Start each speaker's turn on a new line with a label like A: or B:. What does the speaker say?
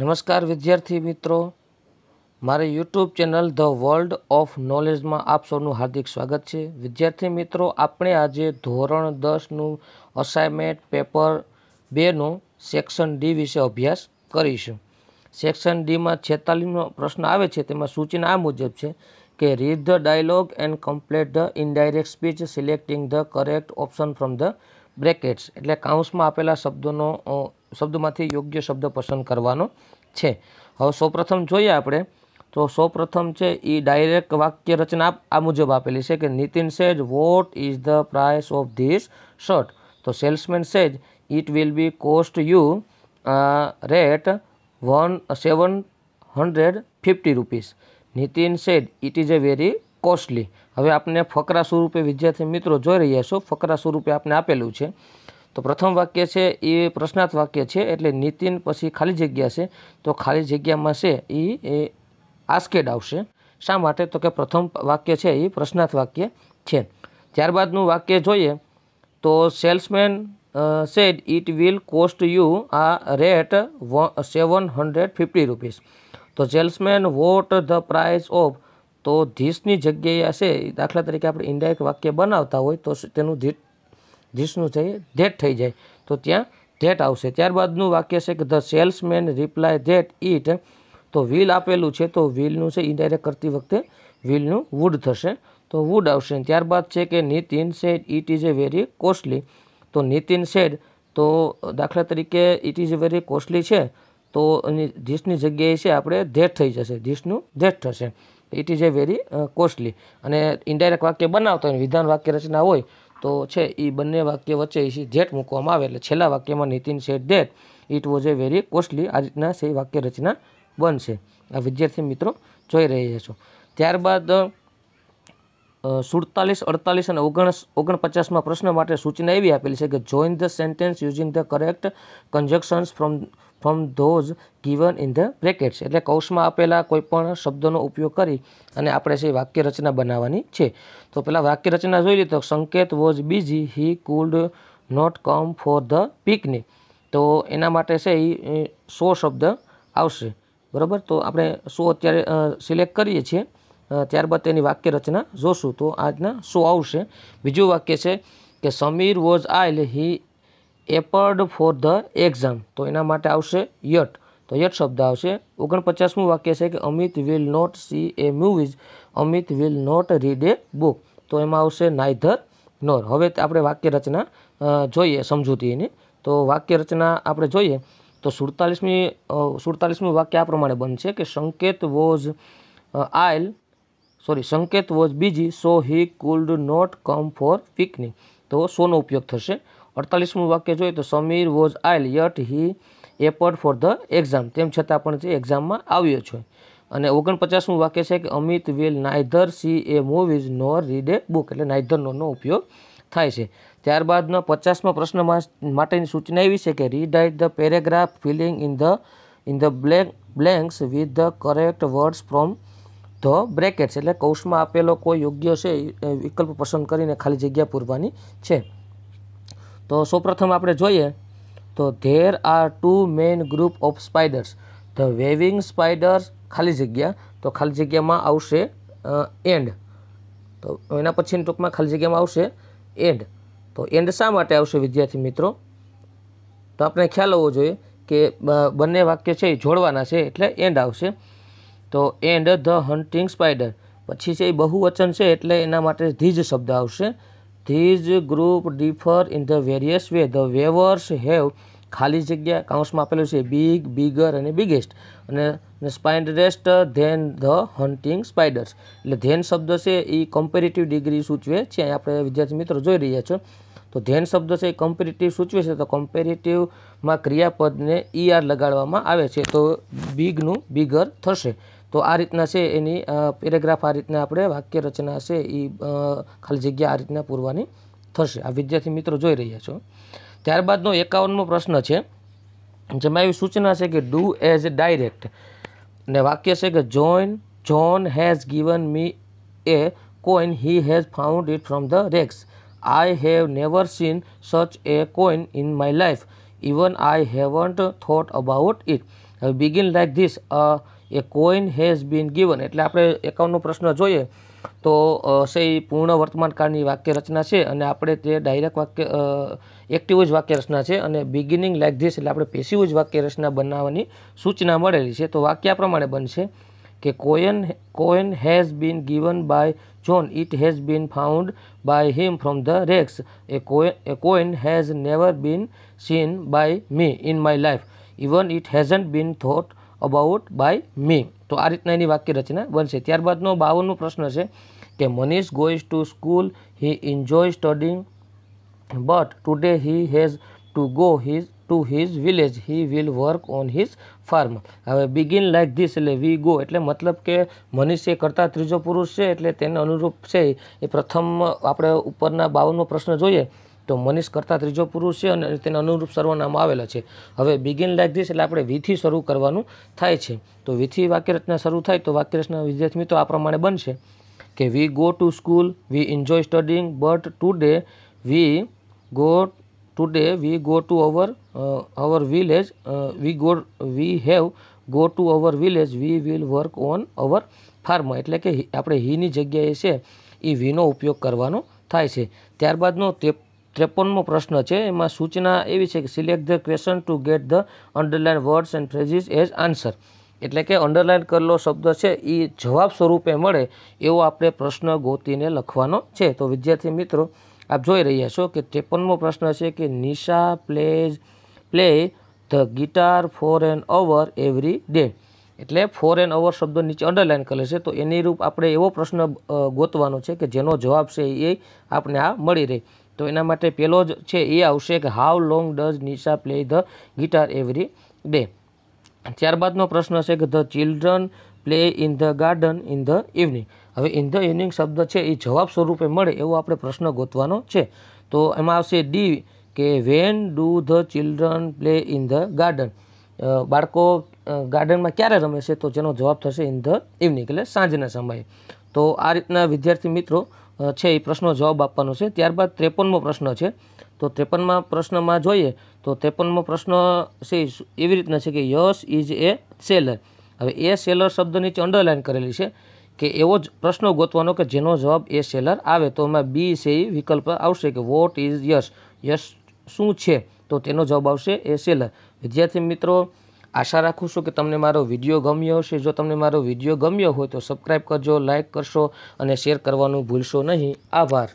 A: નમસ્કાર વિદ્યાર્થી મિત્રો મારી YouTube channel the world of નોલેજમાં આપ સૌનું હાર્દિક સ્વાગત છે વિદ્યાર્થી મિત્રો આપણે આજે ધોરણ દસનું અસાઇનમેન્ટ પેપર બેનું સેક્શન ડી વિશે અભ્યાસ કરીશું સેક્શન ડીમાં છેતાલીસનો પ્રશ્ન આવે છે તેમાં સૂચના આ મુજબ છે કે read the dialogue and complete the indirect speech selecting the correct option from the brackets એટલે કાઉન્સમાં આપેલા શબ્દોનો શબ્દમાંથી યોગ્ય શબ્દ પસંદ કરવાનો છે હવે સૌપ્રથમ જોઈએ આપણે તો સૌપ્રથમ છે એ ડાયરેક્ટ વાક્ય રચના આ મુજબ આપેલી છે કે Nitin says what is the price of this shirt તો salesman says it will be cost you rate one seven hundred fifty rupees Nitin said it is a very costly હવે આપણે ફકરા સ્વરૂપે વિદ્યાર્થી મિત્રો જોઈ રહ્યા છો ફકરા સ્વરૂપે આપણે આપેલું છે તો પ્રથમ વાક્ય છે એ પ્રશ્નાર્થ વાક્ય છે એટલે નીતિન પછી ખાલી જગ્યા છે તો ખાલી જગ્યામાં છે એ એ આસ્કેડ આવશે શા માટે તો કે પ્રથમ વાક્ય છે એ પ્રશ્નાર્થ વાક્ય છે ત્યારબાદનું વાક્ય જોઈએ તો salesman said it will cost you a rate seven hundred fifty rupees તો salesman what the price of તો ધીસની જગ્યાએ હશે દાખલા તરીકે આપણે ઇન્ડાયક વાક્ય બનાવતા હોય તો તેનું જીસનું છે ધેટ થઈ જાય તો ત્યાં ધેટ આવશે ત્યારબાદનું વાક્ય છે કે the salesman reply that it તો વ્હીલ આપેલું છે તો વ્હીલનું છે ઇન્ડાયરેક્ટ કરતી વખતે વ્હીલનું વુડ થશે તો વુડ આવશે ત્યારબાદ છે કે Nitin said it is a very costly તો નીતિન સેડ તો દાખલા તરીકે ઇટ ઇઝ વેરી કોસ્ટલી છે તો ધીસની જગ્યાએ છે આપણે ધેટ થઈ જશે ધીસનું ધેટ થશે it is a very costly અને ઇન્ડાયરેક્ટ વાક્ય બનાવતો હોય વિધાન વાક્ય રચના હોય તો છે એ બંને વાક્ય વચ્ચે એ ધેટ મૂકવામાં આવે એટલે છેલ્લા વાક્યમાં Nitin said that it was a very costly આ રીતના સે વાક્ય રચના બનશે આ વિદ્યાર્થી મિત્રો જોઈ રહ્યા છો ત્યારબાદ સુડતાલીસ અડતાલીસ અને ઓગણસ ઓગણપચાસમાં પ્રશ્ન માટે સૂચના એવી આપેલી છે કે join the sentence using the correct conjunctions from from those given in the brackets એટલે કૌશમાં આપેલા કોઈપણ શબ્દનો ઉપયોગ કરી અને આપણે છે વાક્ય રચના બનાવવાની છે તો પહેલાં વાક્ય રચના જોઈ લઈએ તો Sanket was busy he could not come for the picnic તો એના માટે છે એ સો શબ્દ આવશે બરાબર તો આપણે સો અત્યારે સિલેક્ટ કરીએ છીએ ત્યારબાદ તેની વાક્ય રચના જોશું તો આજના સો આવશે બીજું વાક્ય છે કે Samir was ill he appeared for the exam તો એના માટે આવશે યટ તો યટ શબ્દ આવશે ઓગણપચાસમું વાક્ય છે કે Amit will not see a movies Amit will not read a book તો એમાં આવશે નાઇધર નોર હવે આપણે વાક્ય રચના જોઈએ સમજૂતીની તો વાક્ય રચના આપણે જોઈએ તો સુડતાલીસમી સુડતાલીસમું વાક્ય આ પ્રમાણે બનશે કે Sanket was ill sorry Sanket was બીજી so he could not come for picnic તો સોનો ઉપયોગ થશે અડતાલીસમું વાક્ય જોઈએ તો Sameer was ill yet he appeared for the exam તેમ છતાં પણ જે એક્ઝામમાં આવ્યો છે અને ઓગણપચાસમું વાક્ય છે કે Amit will neither see a movies nor read a book એટલે નાઇધર નોનો ઉપયોગ થાય છે ત્યારબાદનો પચાસમાં પ્રશ્ન માટેની સૂચના એવી છે કે rewrite the paragraph filling in the in the black blanks with the correct words from the brackets એટલે કૌશમાં આપેલો કોઈ યોગ્ય છે વિકલ્પ પસંદ કરીને ખાલી જગ્યા પૂરવાની છે તો સૌપ્રથમ આપણે જોઈએ તો there are two main group of spiders the weaving spiders ખાલી જગ્યા તો ખાલી જગ્યામાં આવશે એન્ડ તો એના પછીની ટૂંકમાં ખાલી જગ્યામાં આવશે એન્ડ તો એન્ડ શા માટે આવશે વિદ્યાર્થી મિત્રો તો આપણે ખ્યાલ હોવો જોઈએ કે બંને વાક્ય છે એ જોડવાના છે એટલે એન્ડ આવશે તો એન્ડ ધ હન્ટિંગ સ્પાઇડર પછી છે એ બહુવચન છે એટલે એના માટે ધીજ શબ્દ આવશે these group differ in the various way the weavers have ખાલી જગ્યા કાઉન્સમાં આપેલું છે બિગ બિગર અને બિગેસ્ટ અને spin rest than the hunting spiders એટલે ધેન શબ્દ છે એ કમ્પેરેટિવ ડિગ્રી સૂચવે છે અહીં આપણે વિદ્યાર્થી મિત્રો જોઈ રહ્યા છો તો ધેન શબ્દ છે એ કમ્પેરેટિવ સૂચવે છે તો કમ્પેરેટિવમાં ક્રિયાપદને ઈ e આર લગાડવામાં આવે છે તો બિગનું બિગર થશે તો આ રીતના છે એની પેરેગ્રાફ આ રીતના આપણે વાક્ય રચના છે એ ખાલી જગ્યા આ રીતના પૂરવાની થશે આ વિદ્યાર્થી મિત્રો જોઈ રહ્યા છો ત્યારબાદનો એકાવનમો પ્રશ્ન છે જેમાં એવી સૂચના છે કે ડુ એઝ ડાયરેક્ટ ને વાક્ય છે કે join John has given me a coin he has found it from the racks I have never seen such a coin in my life even I haven't thought about it હવે begin like this a coin has been given એટલે આપણે એકાઉન્ટનો પ્રશ્ન જોઈએ તો છે પૂર્ણ વર્તમાનકાળની વાક્ય રચના છે અને આપણે તે ડાયરેક્ટ વાક્ય એક્ટિવ જ વાક્ય રચના છે અને બિગિનિંગ લાઇક ધીસ એટલે આપણે પેસિવ જ વાક્ય રચના બનાવવાની સૂચના મળેલી છે તો વાક્ય પ્રમાણે બનશે કે coin coin has been given by John it has been found by him from the racks a coin a coin has never been seen by me in my life even it hasn't been thought about by me તો આ રીતના એની વાક્ય રચના બનશે ત્યારબાદનો બાવનમો પ્રશ્ન છે કે Manish goes to school he enjoy studying but today he has to go his to his village he will work on his farm હવે begin like this એટલે વી ગો એટલે મતલબ કે મનીષ એ કરતા ત્રીજો પુરુષ છે એટલે તેને અનુરૂપ છે એ પ્રથમ આપણે ઉપરના બાવનમો પ્રશ્ન જોઈએ તો મનીષ કરતા ત્રીજો પુરુષ છે અને તેને અનુરૂપ સર્વનામ આવેલા છે હવે બિગિન લાઇક ધીસ એટલે આપણે વિથી શરૂ કરવાનું થાય છે તો વિથી વાક્યરચના શરૂ થાય તો વાક્યરચના વિદ્યાર્થી મિત્રો આ પ્રમાણે બનશે કે we go to school we enjoy studying but today we go today we go to our our village we go we have go to our village we will work on our farm એટલે કે આપણે હીની જગ્યાએ છે એ વીનો ઉપયોગ કરવાનો થાય છે ત્યારબાદનો તે ત્રેપનમો પ્રશ્ન છે એમાં સૂચના એવી છે કે select the question to get the underline words and phrases as answer એટલે કે અંડરલાઇન કરેલો શબ્દ છે એ જવાબ સ્વરૂપે મળે એવો આપણે પ્રશ્ન ગોતીને લખવાનો છે તો વિદ્યાર્થી મિત્રો આપ જોઈ રહ્યા છો કે ત્રેપનમો પ્રશ્ન છે કે Nisha plays play the guitar for an hour every day એટલે ફોર એન અવર શબ્દ નીચે અંડરલાઇન કરે છે તો એની રૂપ આપણે એવો પ્રશ્ન ગોતવાનો છે કે જેનો જવાબ છે એ આપણે આ મળી રહે તો એના માટે પહેલો જ છે એ આવશે કે how long does Nisha play the guitar every day ત્યારબાદનો પ્રશ્ન છે કે the children play in the garden in the evening હવે ઇન ધ ઇવનિંગ શબ્દ છે એ જવાબ સ્વરૂપે મળે એવો આપણે પ્રશ્ન ગોતવાનો છે તો એમાં આવશે ડી કે when do the children play in the garden બાળકો ગાર્ડનમાં ક્યારે રમે છે તો જેનો જવાબ થશે ઇન ધ ઇવનિંગ એટલે સાંજના સમયે તો આ રીતના વિદ્યાર્થી મિત્રો છે એ પ્રશ્નો જવાબ આપવાનો છે ત્યારબાદ ત્રેપનમો પ્રશ્ન છે તો ત્રેપનમાં પ્રશ્નમાં જોઈએ તો ત્રેપનમો પ્રશ્ન છે એવી રીતના છે કે યસ ઇઝ એ સેલર હવે એ સેલર શબ્દ નીચે અંડરલાઇન કરેલી છે કે એવો જ પ્રશ્ન ગોતવાનો કે જેનો જવાબ એ સેલર આવે તો એમાં બી છે એ વિકલ્પ આવશે કે વોટ ઇઝ યસ યસ શું છે તો તેનો જવાબ આવશે એ સેલર વિદ્યાર્થી મિત્રો આશા રાખું છું કે તમને મારો વિડીયો ગમ્યો હશે જો તમને મારો વિડીયો ગમ્યો હોય તો સબસ્ક્રાઈબ કરજો લાઇક કરશો અને શેર કરવાનું ભૂલશો નહીં આભાર